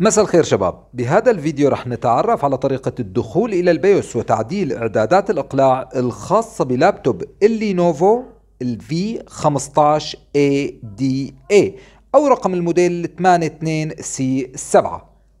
مساء الخير شباب بهذا الفيديو رح نتعرف على طريقة الدخول إلى البيوس وتعديل إعدادات الإقلاع الخاصة بلابتوب اللينوفو v 15 ADA أو رقم الموديل 82C7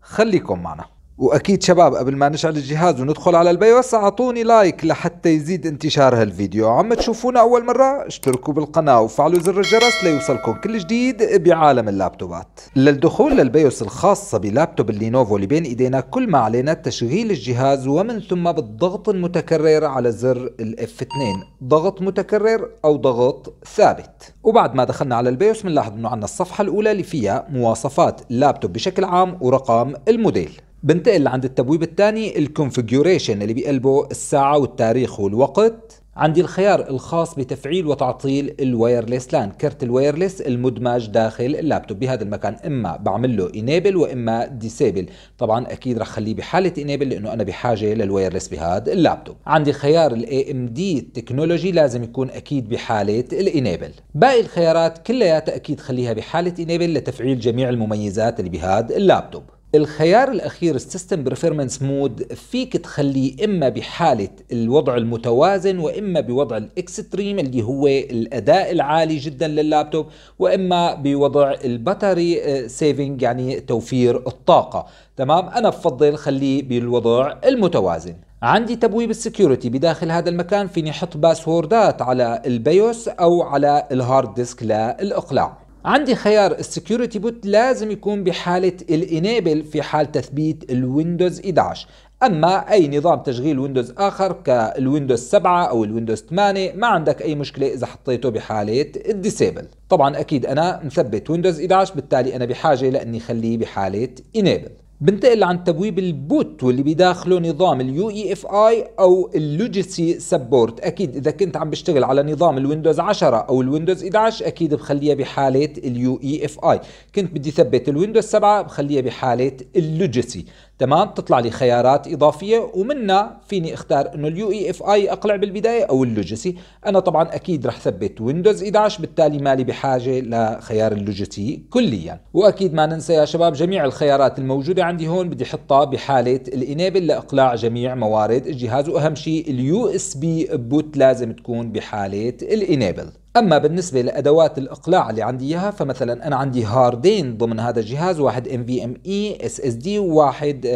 خليكم معنا واكيد شباب قبل ما نشعل الجهاز وندخل على البيوس اعطوني لايك لحتى يزيد انتشار هالفيديو عم تشوفونا اول مره اشتركوا بالقناه وفعلوا زر الجرس ليوصلكم كل جديد بعالم اللابتوبات للدخول للبيوس الخاصه بلابتوب اللينوفو اللي بين ايدينا كل ما علينا تشغيل الجهاز ومن ثم بالضغط المتكرر على زر الاف 2 ضغط متكرر او ضغط ثابت وبعد ما دخلنا على البيوس بنلاحظ انه عندنا الصفحه الاولى اللي فيها مواصفات اللابتوب بشكل عام ورقم الموديل بنتقل لعند التبويب الثاني الكونفيجوريشن اللي بقلبه الساعة والتاريخ والوقت عندي الخيار الخاص بتفعيل وتعطيل الوايرلس لان كرت الوايرلس المدمج داخل اللابتوب بهذا المكان اما بعمل له انيبل واما ديسيبل طبعا اكيد رح خليه بحاله انيبل لانه انا بحاجه للوايرلس بهذا اللابتوب عندي خيار الاي ام دي تكنولوجي لازم يكون اكيد بحاله الانيبل باقي الخيارات كلياتها اكيد خليها بحاله انيبل لتفعيل جميع المميزات اللي بهذا اللابتوب الخيار الأخير السيستم بريفيرمنس مود فيك تخليه إما بحالة الوضع المتوازن وإما بوضع الإكستريم اللي هو الأداء العالي جدا لللابتوب وإما بوضع البطاري سيفنج آه، يعني توفير الطاقة تمام أنا بفضل خليه بالوضع المتوازن عندي تبويب السكيورتي بداخل هذا المكان فيني احط باسوردات على البيوس او على الهارد ديسك للاقلاع عندي خيار السكيورتي بوت لازم يكون بحالة الانيبل في حال تثبيت الويندوز 11 اما اي نظام تشغيل ويندوز اخر كالويندوز 7 او الويندوز 8 ما عندك اي مشكله اذا حطيته بحاله الديسيبل طبعا اكيد انا مثبت ويندوز 11 بالتالي انا بحاجه لاني خليه بحاله انيبل بنتقل عن تبويب البوت واللي بداخله نظام اليو اي اف اي او اللوجيسي سبورت اكيد اذا كنت عم بشتغل على نظام الويندوز 10 او الويندوز 11 اكيد بخليها بحاله اليو اي اف اي كنت بدي ثبت الويندوز 7 بخليها بحاله اللوجيسي تمام تطلع لي خيارات اضافيه ومنها فيني اختار انه اليو اي اف اي اقلع بالبدايه او اللوجسي انا طبعا اكيد رح ثبت ويندوز 11 بالتالي مالي بحاجه لخيار اللوجسي كليا واكيد ما ننسى يا شباب جميع الخيارات الموجوده عندي هون بدي احطها بحاله الانيبل لاقلاع جميع موارد الجهاز واهم شيء اليو اس بي بوت لازم تكون بحاله الانيبل أما بالنسبة لأدوات الإقلاع اللي عندي إياها فمثلا أنا عندي هاردين ضمن هذا الجهاز واحد ام ام في اي اس اس دي وواحد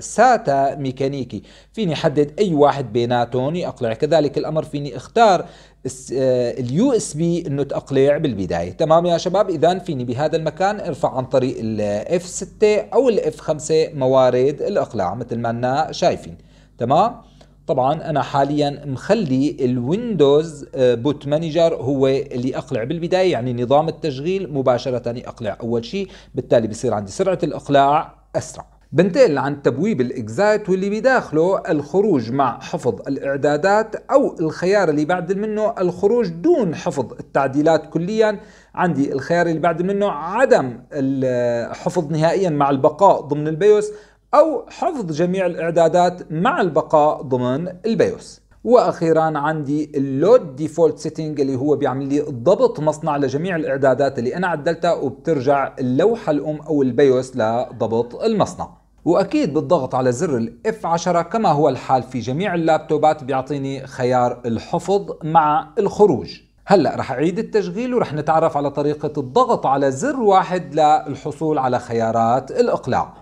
ساتا ميكانيكي فيني حدد أي واحد بيناتهم يقلع كذلك الأمر فيني اختار اليو اس بي آه، انه تاقلع بالبدايه تمام يا شباب اذا فيني بهذا المكان ارفع عن طريق الاف 6 او الاف 5 موارد الاقلاع مثل ما انا شايفين تمام طبعا انا حاليا مخلي الويندوز بوت مانجر هو اللي اقلع بالبدايه يعني نظام التشغيل مباشره اقلع اول شيء بالتالي بصير عندي سرعه الاقلاع اسرع بنتقل عن تبويب الاكزايت واللي بداخله الخروج مع حفظ الاعدادات او الخيار اللي بعد منه الخروج دون حفظ التعديلات كليا عندي الخيار اللي بعد منه عدم الحفظ نهائيا مع البقاء ضمن البيوس أو حفظ جميع الإعدادات مع البقاء ضمن البيوس واخيرا عندي اللود ديفولت سيتنج اللي هو بيعمل لي ضبط مصنع لجميع الاعدادات اللي انا عدلتها وبترجع اللوحه الام او البيوس لضبط المصنع واكيد بالضغط على زر f 10 كما هو الحال في جميع اللابتوبات بيعطيني خيار الحفظ مع الخروج هلا رح اعيد التشغيل ورح نتعرف على طريقه الضغط على زر واحد للحصول على خيارات الاقلاع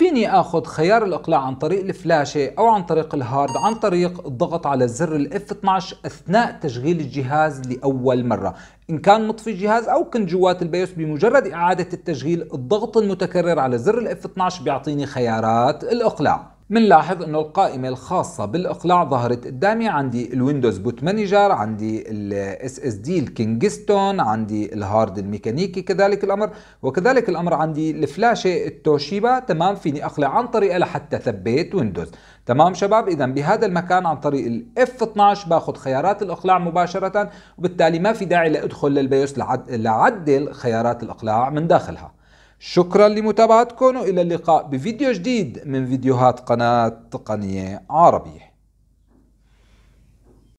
فيني اخذ خيار الاقلاع عن طريق الفلاشة او عن طريق الهارد عن طريق الضغط على زر الاف 12 اثناء تشغيل الجهاز لاول مرة ان كان مطفي الجهاز او كنت جوات البيوس بمجرد اعادة التشغيل الضغط المتكرر على زر الاف 12 بيعطيني خيارات الاقلاع منلاحظ انه القائمة الخاصة بالاقلاع ظهرت قدامي عندي الويندوز بوت مانجر عندي الاس اس دي الكينجستون عندي الهارد الميكانيكي كذلك الامر وكذلك الامر عندي الفلاشة التوشيبا تمام فيني اقلع عن طريقها لحتى ثبت ويندوز تمام شباب اذا بهذا المكان عن طريق الاف 12 باخذ خيارات الاقلاع مباشرة وبالتالي ما في داعي لادخل للبيوس لعدل خيارات الاقلاع من داخلها شكرا لمتابعتكم وإلى اللقاء بفيديو جديد من فيديوهات قناة تقنية عربية